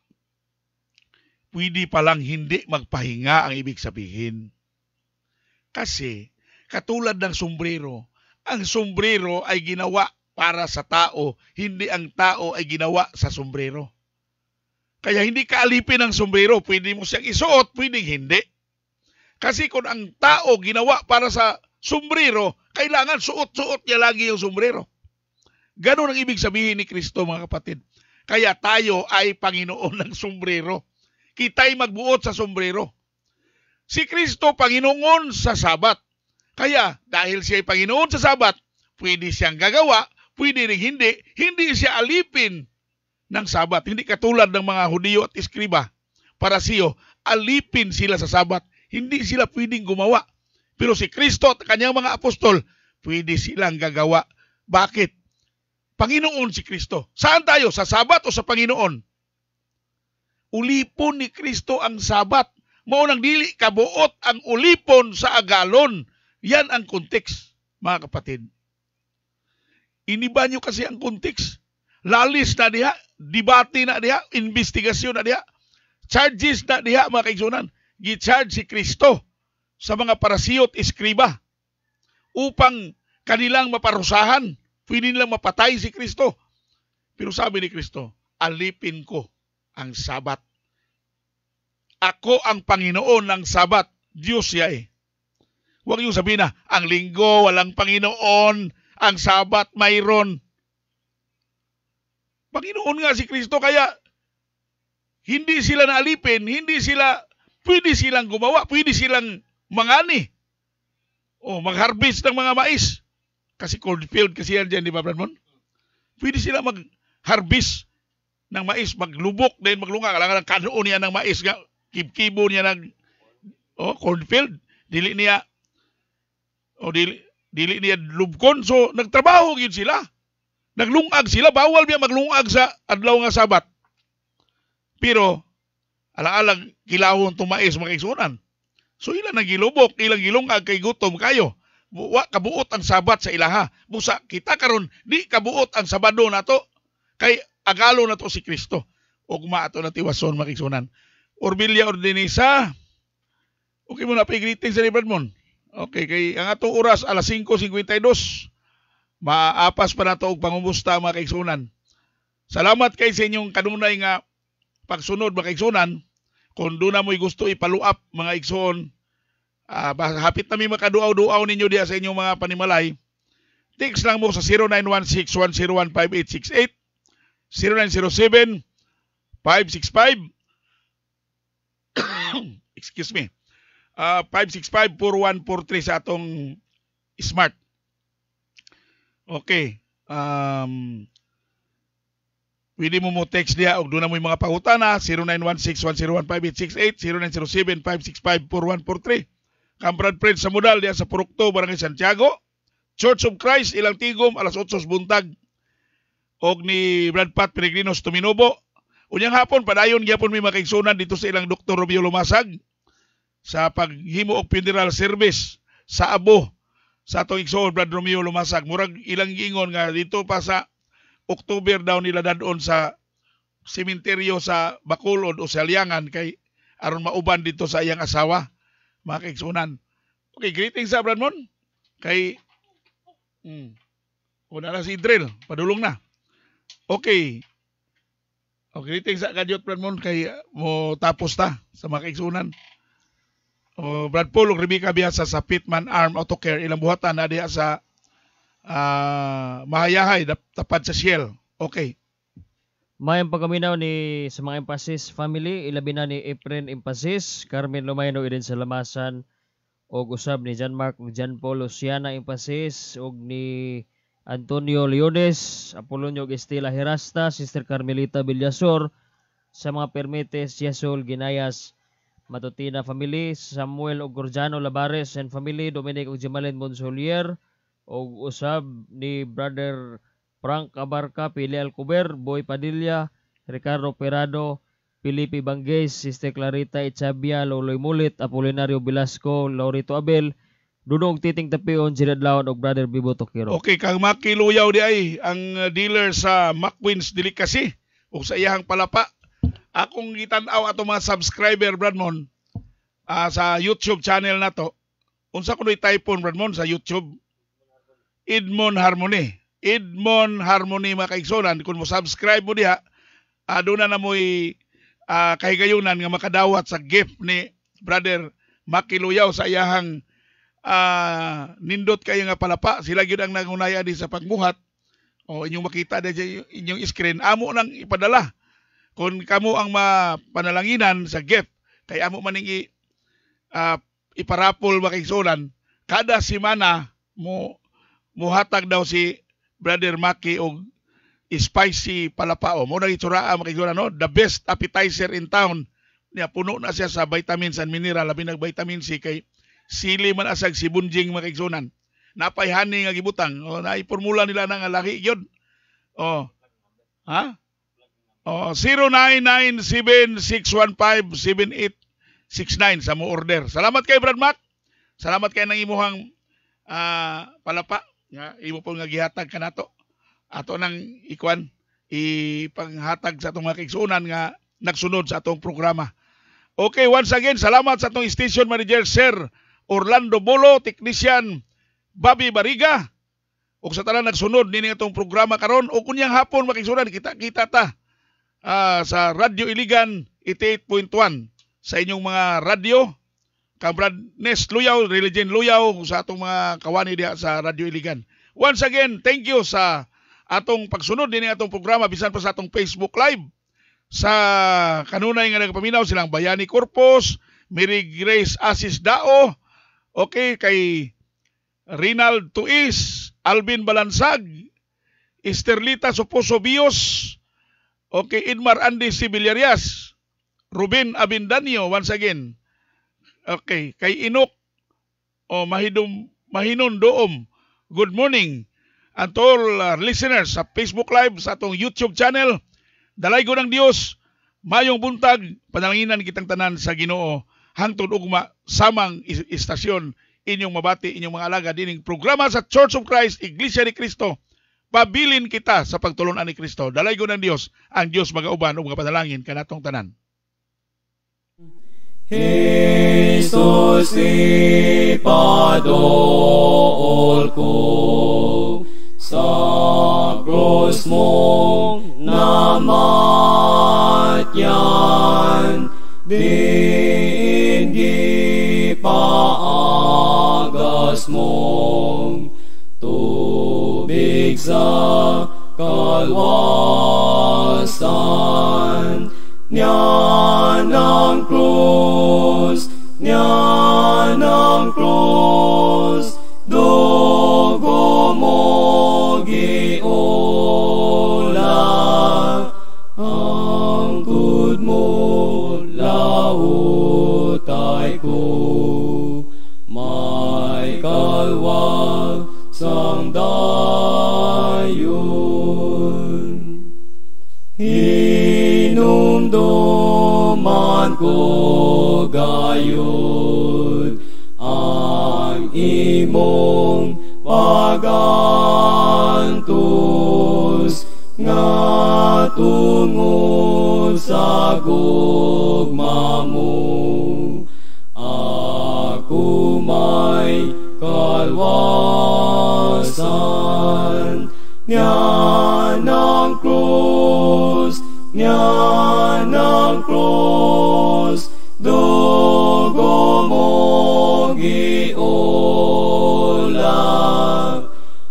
Pwede palang hindi magpahinga ang ibig sabihin. Kasi, katulad ng sombrero, ang sombrero ay ginawa para sa tao, hindi ang tao ay ginawa sa sombrero. Kaya hindi ka alipin ng sombrero, pwede mo siyang isuot, pwedeng hindi. Kasi kung ang tao ginawa para sa sombrero, kailangan suot-suot niya lagi yung sombrero. Ganun ang ibig sabihin ni Kristo mga kapatid. Kaya tayo ay Panginoon ng sombrero. Kita'y magbuot sa sombrero. Si Kristo Panginoon sa Sabat. Kaya dahil siya ay Panginoon sa Sabat, pwede siyang gagawa, pwede rin hindi, hindi siya alipin ng Sabat. Hindi katulad ng mga Hudiyo at Iskriba, Para Parasiyo, alipin sila sa Sabat. Hindi sila pwedeng gumawa. Pero si Kristo at kanyang mga apostol, pwede silang gagawa. Bakit? Panginoon si Kristo. Saan tayo? Sa Sabat o sa Panginoon? Ulipon ni Kristo ang Sabat. Maunang dili kabuot ang ulipon sa agalon. Yan ang konteks, mga kapatid. Iniba nyo kasi ang konteks lalis na diha, debate na diha, investigasyon na diha, charges na diha mga kaigsunan. Gicharge si Kristo sa mga parasiot iskriba upang kanilang maparusahan. Pwede nilang mapatay si Kristo. Pero sabi ni Kristo, alipin ko ang sabat. Ako ang Panginoon ng sabat. Diyos siya eh. Huwag yung sabihin na, ang linggo, walang Panginoon, ang sabat mayroon. Panginoon nga si Kristo, kaya hindi sila naalipin, hindi sila, pwede silang gumawa, pwede silang mangani. O, mag-harvest ng mga mais. Kasi cold field kasi yan dyan, di ba, Branmon? Pwede sila mag-harvest ng mais, maglubok dahil maglunga. Kailangan ng kanoon niya ng mais. Kibkibo niya ng oh, cornfield. Dili niya o dili, dili niya lubkon. So, nagtrabaho yun sila. Naglungag sila, bawal niya maglungag sa adlaw nga sabat. Pero, alaalag kilahon tumais mga So ila nagilubok, ilang gilungag kay gutom kayo. Wa kabuot ang sabat sa ilaha. Busa kita karon di kabuot ang sabado nato kay agalo nato si Kristo. Ugma ato na tiwason mga igsunan. Orbilia Ordinisa. Okay mo na pay greeting sa Libradmon. Okay, kay ang ato oras alas 5.52. Maapas pa na to og pangumusta mga kaigsunan. Salamat kay sa inyong kanunay nga pagsunod mga kaigsunan. Kung doon na mo'y gusto ipaluap mga igsoon, uh, ah, hapit na may makaduaw-duaw ninyo diya sa inyong mga panimalay. Text lang mo sa 0916-101-5868, 0907-565, excuse me, uh, ah, 565-4143 sa atong smart. Okay. Um, pwede mo mo text niya og doon na mo mga pangutana 0916-101-5868 0907-565-4143 Kamprad Fred sa Mudal diya sa Purukto, Barangay Santiago Church of Christ, Ilang Tigom, alas 8 buntag og ni Brad Pat Peregrinos Tuminubo. Unyang hapon, padayon gyapon may makaigsunan dito sa ilang Dr. Romeo Lumasag sa paghimo og funeral service sa Abo sa atong igsoon Brad Romeo lumasag murag ilang ingon nga dito pa sa October daw nila dadon sa sementeryo sa Bacolod o sa Liangan kay aron mauban dito sa iyang asawa mga kaigsunan okay greetings sa Brad Mon kay mm, una na si Drill padulong na okay okay greetings sa kadyot Brad Mon kay mo tapos ta sa mga kaigsunan o Brad Paul ug Rebecca Biasa sa Pitman Arm Auto Care ilang buhatan na diha sa uh, Mahayahay tapad sa Shell. Okay. Mayang pagkaminaw ni sa mga emphasis family, ilabi na ni Efren Emphasis, Carmen Lumayno irin sa lamasan, o usab ni John Mark, John Paul Luciana Emphasis, o ni Antonio Leones, Apolonio Estela Herasta, Sister Carmelita Villasor, sa mga permites, Yesol Ginayas, Matutina Family, Samuel Ogorjano Labares and Family, Dominic Ogjimalin Monsolier, og usab ni Brother Frank Abarca, Pili Alcuber, Boy Padilla, Ricardo Perado, Felipe Bangues, Sister Clarita Echabia, Loloy Mulit, Apolinario Velasco, Laurito Abel, Dudong titing tapion si Dadlawan og brother Bibo Tokiro. Okay, kang Maki makiluyaw di ay ang uh, dealer sa McQueen's Delicacy o sa iyahang palapa akong gitanaw ato mga subscriber Bradmon uh, ah, sa YouTube channel nato. Unsa kuno i-typon Bradmon sa YouTube? Edmond Harmony. Edmond Harmony mga kaigsonan kung mo subscribe mo diha aduna uh, na mo'y uh, ah, kahigayunan nga makadawat sa gift ni brother Makiluyaw sa iyahang uh, nindot kayo nga palapa. Sila gyud ang nangunaya di sa pagbuhat. O inyong makita diha inyong screen amo nang ipadala kung kamo ang mapanalanginan sa gift, kay amo man maningi uh, ah, iparapol makigsunan, kada semana mo muhatag daw si Brother Maki og spicy palapao. Mo nang itsuraa makigsunan no, the best appetizer in town. Niya puno na siya sa vitamins and mineral, labi nag vitamin C kay sili man asag si Bunjing makigsunan. Napayhani nga gibutang. O, formula nila nang nga laki oh ha? Oh, 0997-615-7869 sa mo order. Salamat kay Brad Matt. Salamat kay nang imuhang uh, palapa. Nga, imo po nga gihatag ka nato. Ato nang ikuan, ipanghatag sa atong mga kiksunan nga nagsunod sa atong programa. Okay, once again, salamat sa atong station manager, Sir Orlando Bolo, technician Bobby Bariga. O sa talang nagsunod nini atong programa karon o kunyang hapon makiksunan, kita-kita ta uh, sa Radyo Iligan 88.1 sa inyong mga radyo. Kamrad Nes Luyaw, Religion Luyaw sa atong mga kawani diha sa Radyo Iligan. Once again, thank you sa atong pagsunod din atong programa bisan pa sa atong Facebook Live sa kanunay nga nagpaminaw silang Bayani Corpus, Mary Grace Asis Dao, okay kay Rinald Tuis, Alvin Balansag, Esterlita Suposo Bios, Okay, Edmar Andy Sibilyarias. Ruben Abindanyo, once again. Okay, kay Inok. O mahidum, mahinon doom. Good morning. And to all uh, listeners sa Facebook Live, sa atong YouTube channel, dalay ko ng Diyos, mayong buntag, panalanginan kitang tanan sa ginoo, hangtod ugma, samang istasyon, inyong mabati, inyong mga alaga, dining programa sa Church of Christ, Iglesia ni Cristo, pabilin kita sa pagtulunan ni Kristo. Dalay ko ng Dios, ang Dios magauban ug kapanalangin kanatong tanan. Christus ko sa Sacros mo namatyan Dindi paagas mong tulad kalwasan niya ng krus, niya ng krus, dugo mo giola, ang good mo lautay ko, may kalwasan sandayon. Hinumduman ko gayon ang imong pagantos nga tungod sa gugma mo. Ako may kalwasan niya ng krus, niya ng krus, dugo mo giulam,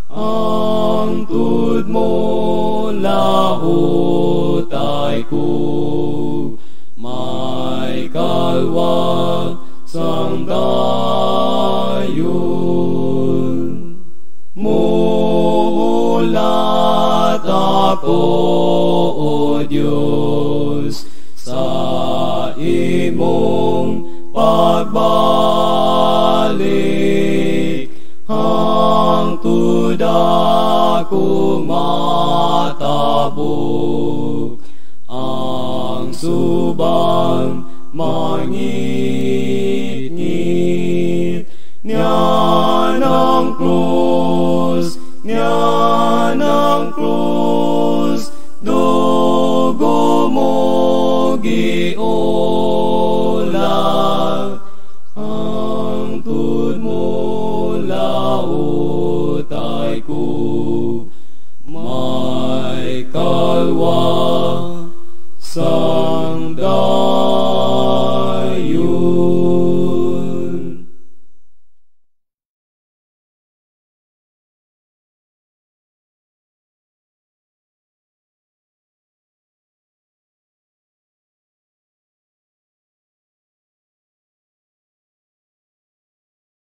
ang tud mo lautay kug, may kalwa sang dahil. ako, O Diyos, sa imong pagbalik. Hangtod ako matabok, ang subang mangit-ngit niya ng krus, niya ng krus mo giulang